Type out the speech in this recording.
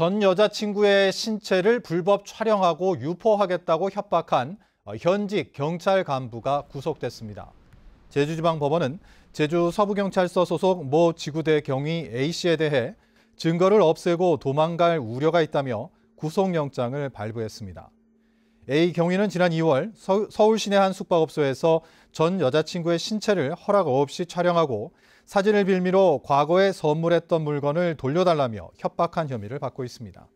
전 여자친구의 신체를 불법 촬영하고 유포하겠다고 협박한 어, 현직 경찰 간부가 구속됐습니다. 제주지방법원은 제주 서부경찰서 소속 모 지구대 경위 A씨에 대해 증거를 없애고 도망갈 우려가 있다며 구속영장을 발부했습니다. A 경위는 지난 2월 서울 시내 한 숙박업소에서 전 여자친구의 신체를 허락 없이 촬영하고 사진을 빌미로 과거에 선물했던 물건을 돌려달라며 협박한 혐의를 받고 있습니다.